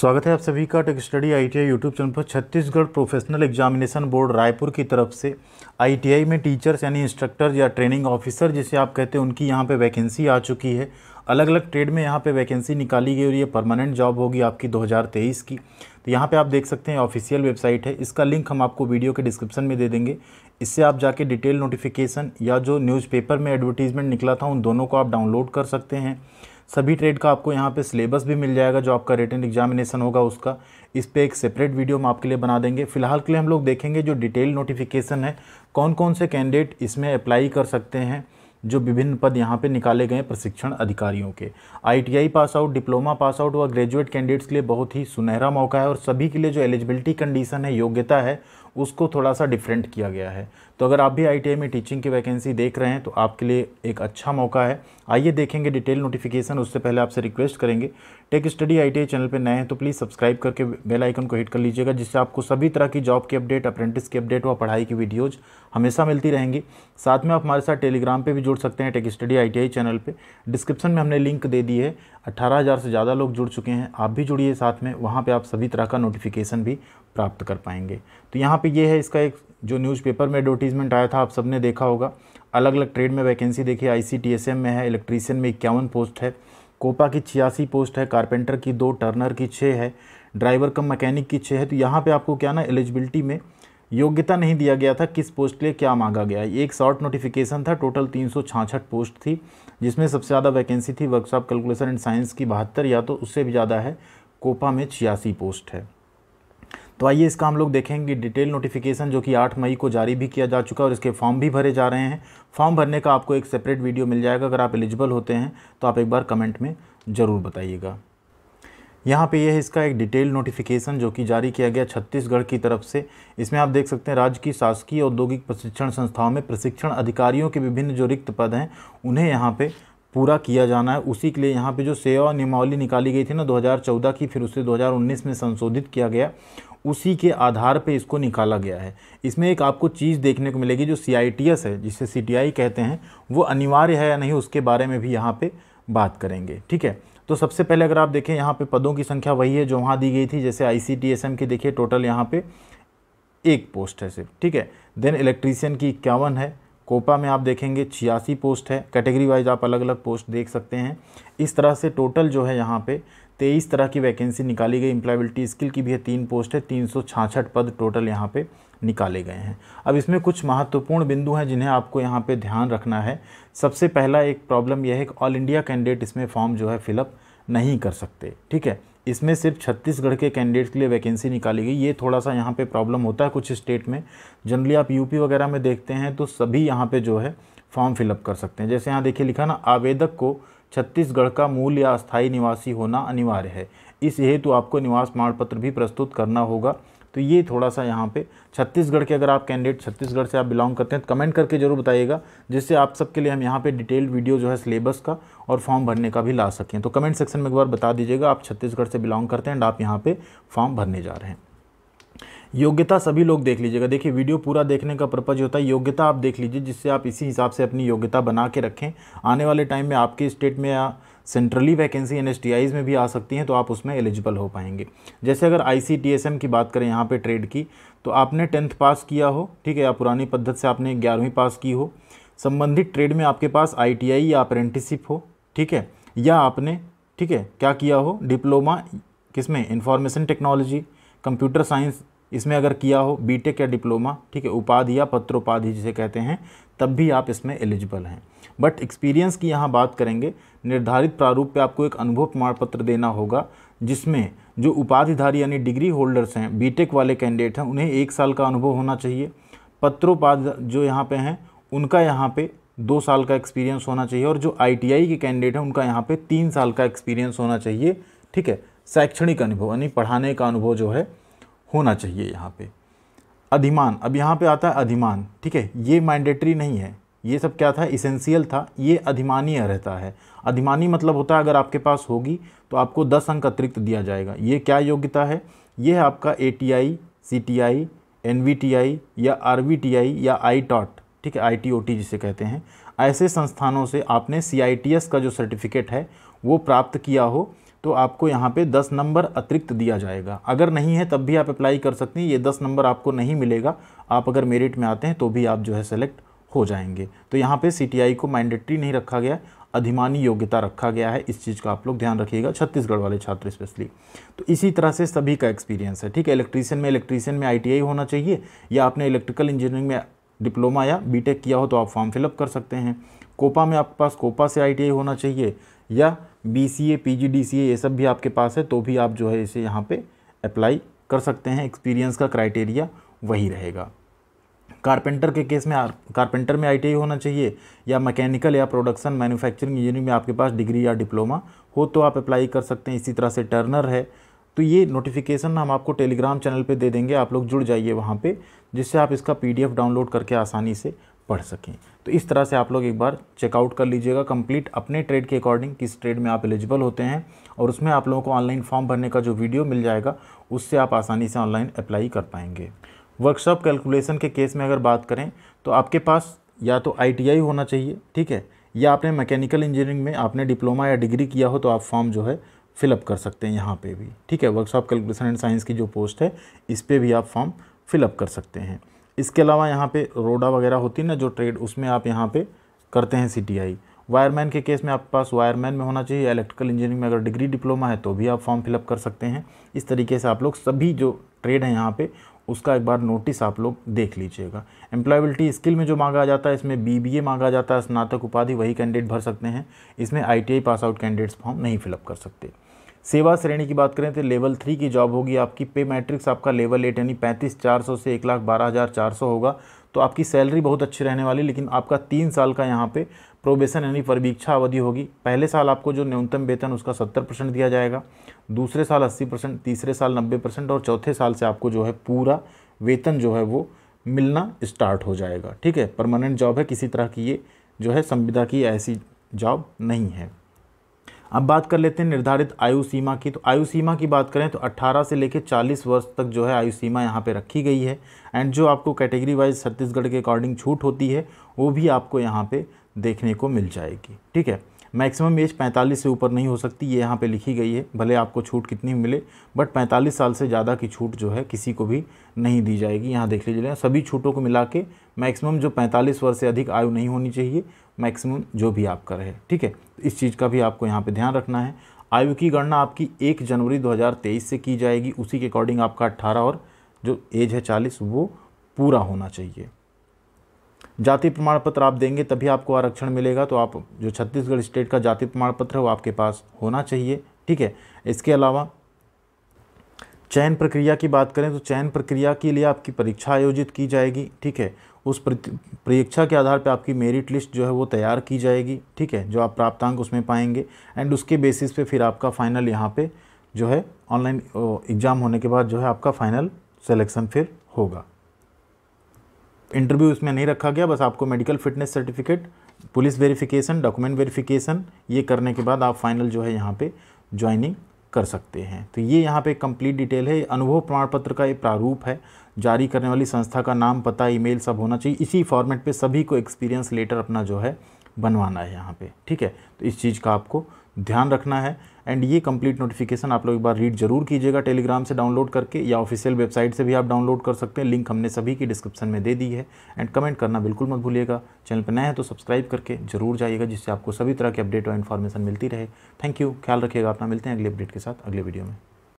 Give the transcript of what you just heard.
स्वागत है आप सभी का tech study ITI YouTube channel पर Chhattisgarh professional examination board Raipur की तरफ से आईटीआई में टीचर्स यानी इंस्ट्रक्टर या ट्रेनिंग ऑफिसर जिसे आप कहते हैं उनकी यहाँ पे वैकेंसी आ चुकी है अलग अलग ट्रेड में यहाँ पे वैकेंसी निकाली गई और ये परमानेंट जॉब होगी आपकी दो की तो यहाँ पर आप देख सकते हैं ऑफिशियल वेबसाइट है इसका लिंक हम आपको वीडियो के डिस्क्रिप्शन में दे देंगे इससे आप जाके डिटेल नोटिफिकेशन या जो न्यूज़पेपर में एडवर्टीज़मेंट निकला था उन दोनों को आप डाउनलोड कर सकते हैं सभी ट्रेड का आपको यहाँ पे सिलेबस भी मिल जाएगा जो आपका रिटर्न एग्जामिनेशन होगा उसका इस पर एक सेपरेट वीडियो हम आपके लिए बना देंगे फिलहाल के लिए हम लोग देखेंगे जो डिटेल नोटिफिकेशन है कौन कौन से कैंडिडेट इसमें अप्लाई कर सकते हैं जो विभिन्न पद यहाँ पे निकाले गए प्रशिक्षण अधिकारियों के ITI pass out diploma pass out व ग्रेजुएट कैंडिडेट्स के लिए बहुत ही सुनहरा मौका है और सभी के लिए जो एलिजिबिलिटी कंडीशन है योग्यता है उसको थोड़ा सा डिफरेंट किया गया है तो अगर आप भी आई में टीचिंग की वैकेंसी देख रहे हैं तो आपके लिए एक अच्छा मौका है आइए देखेंगे डिटेल नोटिफिकेशन उससे पहले आपसे रिक्वेस्ट करेंगे टेक स्टडी आई चैनल पर नए हैं तो प्लीज़ सब्सक्राइब करके बेल आइकन को हिट कर लीजिएगा जिससे आपको सभी तरह की जॉब की अपडेट अप्रेंटिस की अपडेट व पढ़ाई की वीडियोज़ हमेशा मिलती रहेंगी साथ में आप हमारे साथ टेलीग्राम पे भी जुड़ सकते हैं टेक स्टडी आईटीआई चैनल पे डिस्क्रिप्शन में हमने लिंक दे दी है 18,000 से ज़्यादा लोग जुड़ चुके हैं आप भी जुड़िए साथ में वहाँ पे आप सभी तरह का नोटिफिकेशन भी प्राप्त कर पाएंगे तो यहाँ पे ये है इसका एक जो न्यूज़पेपर में एडवर्टीजमेंट आया था आप सबने देखा होगा अलग अलग ट्रेड में वैकेंसी देखिए आई में है इलेक्ट्रीसियन में इक्यावन पोस्ट है कोपा की छियासी पोस्ट है कारपेंटर की दो टर्नर की छः है ड्राइवर कम मैकेनिक की छः है तो यहाँ पर आपको क्या ना एलिजिबिलिटी में योग्यता नहीं दिया गया था किस पोस्ट के लिए क्या मांगा गया एक शॉर्ट नोटिफिकेशन था टोटल तीन पोस्ट थी जिसमें सबसे ज़्यादा वैकेंसी थी वर्कशॉप कैलकुलेशन एंड साइंस की बहत्तर या तो उससे भी ज़्यादा है कोपा में छियासी पोस्ट है तो आइए इसका हम लोग देखेंगे डिटेल नोटिफिकेशन जो कि 8 मई को जारी भी किया जा चुका है और इसके फॉर्म भी भरे जा रहे हैं फॉर्म भरने का आपको एक सेपरेट वीडियो मिल जाएगा अगर आप एलिजिबल होते हैं तो आप एक बार कमेंट में ज़रूर बताइएगा यहाँ पे ये यह है इसका एक डिटेल नोटिफिकेशन जो कि जारी किया गया छत्तीसगढ़ की तरफ से इसमें आप देख सकते हैं राज्य की शासकीय औद्योगिक प्रशिक्षण संस्थाओं में प्रशिक्षण अधिकारियों के विभिन्न जो रिक्त पद हैं उन्हें यहाँ पे पूरा किया जाना है उसी के लिए यहाँ पे जो सेवा नियमावली निकाली गई थी ना दो की फिर उसे दो में संशोधित किया गया उसी के आधार पर इसको निकाला गया है इसमें एक आपको चीज़ देखने को मिलेगी जो सी है जिसे सी कहते हैं वो अनिवार्य है या नहीं उसके बारे में भी यहाँ पर बात करेंगे ठीक है तो सबसे पहले अगर आप देखें यहाँ पे पदों की संख्या वही है जो वहाँ दी गई थी जैसे आई सी की देखिए टोटल यहाँ पे एक पोस्ट है सिर्फ ठीक है देन इलेक्ट्रीशियन की इक्यावन है कोपा में आप देखेंगे छियासी पोस्ट है कैटेगरी वाइज आप अलग अलग पोस्ट देख सकते हैं इस तरह से टोटल जो है यहाँ पर तेईस तरह की वैकेंसी निकाली गई एम्प्लॉयबिलिटी स्किल की भी है तीन पोस्ट है तीन पद टोटल यहाँ पे निकाले गए हैं अब इसमें कुछ महत्वपूर्ण बिंदु हैं जिन्हें आपको यहाँ पे ध्यान रखना है सबसे पहला एक प्रॉब्लम यह है कि ऑल इंडिया कैंडिडेट इसमें फॉर्म जो है फिलअप नहीं कर सकते ठीक है इसमें सिर्फ छत्तीसगढ़ के कैंडिडेट के लिए वैकेंसी निकाली गई ये थोड़ा सा यहाँ पे प्रॉब्लम होता है कुछ स्टेट में जनरली आप यूपी वगैरह में देखते हैं तो सभी यहाँ पर जो है फॉर्म फिलअप कर सकते हैं जैसे यहाँ देखिए लिखा ना आवेदक को छत्तीसगढ़ का मूल या अस्थायी निवासी होना अनिवार्य है इस हेतु आपको निवास प्रमाण पत्र भी प्रस्तुत करना होगा तो ये थोड़ा सा यहाँ पे छत्तीसगढ़ के अगर आप कैंडिडेट छत्तीसगढ़ से आप बिलोंग करते हैं तो कमेंट करके जरूर बताइएगा जिससे आप सबके लिए हम यहाँ पे डिटेल्ड वीडियो जो है सिलेबस का और फॉर्म भरने का भी ला सकें तो कमेंट सेक्शन में एक बार बता दीजिएगा आप छत्तीसगढ़ से बिलोंग करते हैं एंड आप यहाँ पर फॉर्म भरने जा रहे हैं योग्यता सभी लोग देख लीजिएगा देखिए वीडियो पूरा देखने का पर्पज होता है योग्यता आप देख लीजिए जिससे आप इसी हिसाब से अपनी योग्यता बना के रखें आने वाले टाइम में आपके स्टेट में या सेंट्रली वैकेंसी एन में भी आ सकती हैं तो आप उसमें एलिजिबल हो पाएंगे जैसे अगर आई की बात करें यहाँ पर ट्रेड की तो आपने टेंथ पास किया हो ठीक है या पुरानी पद्धत से आपने ग्यारहवीं पास की हो संबंधित ट्रेड में आपके पास आई या अप्रेंटिसिप हो ठीक है या आपने ठीक है क्या किया हो डिप्लोमा किसमें इंफॉर्मेशन टेक्नोलॉजी कंप्यूटर साइंस इसमें अगर किया हो बीटेक या डिप्लोमा ठीक है उपाधि या पत्रोपाधि जिसे कहते हैं तब भी आप इसमें एलिजिबल हैं बट एक्सपीरियंस की यहाँ बात करेंगे निर्धारित प्रारूप पे आपको एक अनुभव प्रमाण पत्र देना होगा जिसमें जो उपाधिधारी यानी डिग्री होल्डर्स हैं बीटेक वाले कैंडिडेट हैं उन्हें एक साल का अनुभव होना चाहिए पत्रोपाध जो यहाँ पे हैं उनका यहाँ पे दो साल का एक्सपीरियंस होना चाहिए और जो आईटीआई के कैंडिडेट हैं उनका यहाँ पे तीन साल का एक्सपीरियंस होना चाहिए ठीक है शैक्षणिक अनुभव यानी पढ़ाने का अनुभव जो है होना चाहिए यहाँ पे अधिमान अब यहाँ पे आता है अधिमान ठीक है ये मैंडेटरी नहीं है ये सब क्या था इसेंशियल था ये अधिमानीय रहता है अधिमानी मतलब होता है अगर आपके पास होगी तो आपको दस अंक अतिरिक्त दिया जाएगा ये क्या योग्यता है ये है आपका A T I C T I N V T I या आर वी टी आई या आई टॉट ठीक है आई टी ओ टी जिसे कहते हैं ऐसे संस्थानों से आपने सी आई टी एस का जो सर्टिफिकेट है वो प्राप्त किया हो तो आपको यहाँ पे 10 नंबर अतिरिक्त दिया जाएगा अगर नहीं है तब भी आप अप्लाई कर सकते हैं ये 10 नंबर आपको नहीं मिलेगा आप अगर मेरिट में आते हैं तो भी आप जो है सेलेक्ट हो जाएंगे तो यहाँ पे सी को मैंडेटरी नहीं रखा गया अधिमानी योग्यता रखा गया है इस चीज़ का आप लोग ध्यान रखिएगा छत्तीसगढ़ वाले छात्र स्पेशली तो इसी तरह से सभी का एक्सपीरियंस है ठीक है इलेक्ट्रीशियन में इलेक्ट्रीशियन में आई होना चाहिए या आपने इलेक्ट्रिकल इंजीनियरिंग में डिप्लोमा या बी किया हो तो आप फॉर्म फिलअप कर सकते हैं कोपा में आपके पास कोपा से आई होना चाहिए या B C A P G D C A ये सब भी आपके पास है तो भी आप जो है इसे यहाँ पे अप्लाई कर सकते हैं एक्सपीरियंस का क्राइटेरिया वही रहेगा कारपेंटर के केस में कारपेंटर में आईटीआई होना चाहिए या मैकेनिकल या प्रोडक्शन मैन्युफैक्चरिंग इंजीनियरिंग में आपके पास डिग्री या डिप्लोमा हो तो आप अप्लाई कर सकते हैं इसी तरह से टर्नर है तो ये नोटिफिकेशन हम आपको टेलीग्राम चैनल पर दे देंगे आप लोग जुड़ जाइए वहाँ पर जिससे आप इसका पी डाउनलोड करके आसानी से पढ़ सकें तो इस तरह से आप लोग एक बार चेकआउट कर लीजिएगा कंप्लीट अपने ट्रेड के अकॉर्डिंग किस ट्रेड में आप एलिजिबल होते हैं और उसमें आप लोगों को ऑनलाइन फॉर्म भरने का जो वीडियो मिल जाएगा उससे आप आसानी से ऑनलाइन अप्लाई कर पाएंगे वर्कशॉप कैलकुलेशन के केस में अगर बात करें तो आपके पास या तो आई होना चाहिए ठीक है या आपने मैकेनिकल इंजीनियरिंग में आपने डिप्लोमा या डिग्री किया हो तो आप फॉर्म जो है फिलअप कर सकते हैं यहाँ पर भी ठीक है वर्कशॉप कैलकुलेशन एंड साइंस की जो पोस्ट है इस पर भी आप फॉर्म फिलअप कर सकते हैं इसके अलावा यहाँ पे रोडा वगैरह होती है ना जो ट्रेड उसमें आप यहाँ पे करते हैं सी वायरमैन के केस में आपके पास वायरमैन में होना चाहिए इलेक्ट्रिकल इंजीनियरिंग में अगर डिग्री डिप्लोमा है तो भी आप फॉर्म फिलअप कर सकते हैं इस तरीके से आप लोग सभी जो ट्रेड हैं यहाँ पर उसका एक बार नोटिस आप लोग देख लीजिएगा एम्प्लॉयबिलिटी स्किल में जो मांगा जाता है इसमें बी मांगा जाता है स्नातक उपाधि वही कैंडिडेट भर सकते हैं इसमें I pass out candidates form नहीं फिलअप कर सकते सेवा श्रेणी की बात करें तो लेवल थ्री की जॉब होगी आपकी पे मैट्रिक्स आपका लेवल एट यानी पैंतीस चार सौ से एक लाख बारह हज़ार चार सौ होगा तो आपकी सैलरी बहुत अच्छी रहने वाली लेकिन आपका तीन साल का यहाँ पे प्रोबेशन यानी परवीक्षा अवधि होगी पहले साल आपको जो न्यूनतम वेतन उसका सत्तर परसेंट दिया जाएगा दूसरे साल अस्सी परसेंट तीसरे साल नब्बे परसेंट और चौथे साल से आपको जो है पूरा वेतन जो है वो मिलना स्टार्ट हो जाएगा ठीक है परमानेंट जॉब है किसी तरह की ये जो है संविदा की ऐसी जॉब नहीं है अब बात कर लेते हैं निर्धारित आयु सीमा की तो आयु सीमा की बात करें तो 18 से लेकर 40 वर्ष तक जो है आयु सीमा यहाँ पे रखी गई है एंड जो आपको कैटेगरी वाइज छत्तीसगढ़ के अकॉर्डिंग छूट होती है वो भी आपको यहाँ पे देखने को मिल जाएगी ठीक है मैक्सिमम एज 45 से ऊपर नहीं हो सकती ये यहाँ पे लिखी गई है भले आपको छूट कितनी मिले बट 45 साल से ज़्यादा की छूट जो है किसी को भी नहीं दी जाएगी यहाँ देख लीजिए सभी छूटों को मिला के मैक्सिमम जो 45 वर्ष से अधिक आयु नहीं होनी चाहिए मैक्सिमम जो भी आपका रहे ठीक है इस चीज़ का भी आपको यहाँ पर ध्यान रखना है आयु की गणना आपकी एक जनवरी दो से की जाएगी उसी के अकॉर्डिंग आपका अट्ठारह और जो एज है चालीस वो पूरा होना चाहिए जाति प्रमाण पत्र आप देंगे तभी आपको आरक्षण मिलेगा तो आप जो छत्तीसगढ़ स्टेट का जाति प्रमाण पत्र है वो आपके पास होना चाहिए ठीक है इसके अलावा चयन प्रक्रिया की बात करें तो चयन प्रक्रिया के लिए आपकी परीक्षा आयोजित की जाएगी ठीक है उस परीक्षा के आधार पर आपकी मेरिट लिस्ट जो है वो तैयार की जाएगी ठीक है जो आप प्राप्तांक उसमें पाएंगे एंड उसके बेसिस पे फिर आपका फाइनल यहाँ पे जो है ऑनलाइन एग्ज़ाम होने के बाद जो है आपका फाइनल सेलेक्शन फिर होगा इंटरव्यू इसमें नहीं रखा गया बस आपको medical fitness certificate police verification document verification ये करने के बाद आप फाइनल जो है यहाँ पे ज्वाइनिंग कर सकते हैं तो ये यहाँ पे कंप्लीट डिटेल है अनुभव प्रमाण पत्र का ये प्रारूप है जारी करने वाली संस्था का नाम पता ईमेल सब होना चाहिए इसी फॉर्मेट पे सभी को एक्सपीरियंस लेटर अपना जो है बनवाना है यहाँ पे ठीक है तो इस चीज़ का आपको ध्यान रखना है एंड ये कंप्लीट नोटिफिकेशन आप लोग एक बार रीड जरूर कीजिएगा टेलीग्राम से डाउनलोड करके या ऑफिशियल वेबसाइट से भी आप डाउनलोड कर सकते हैं लिंक हमने सभी की डिस्क्रिप्शन में दे दी है एंड कमेंट करना बिल्कुल मत भूलिएगा चैनल पर नए हैं तो सब्सक्राइब करके जरूर जाइएगा जिससे आपको सभी तरह के अपडेट और इन्फॉर्मेशन मिलती रहे थैंक यू ख्याल रखिएगा अपना मिलते हैं अगले अपडेट के साथ अगले वीडियो में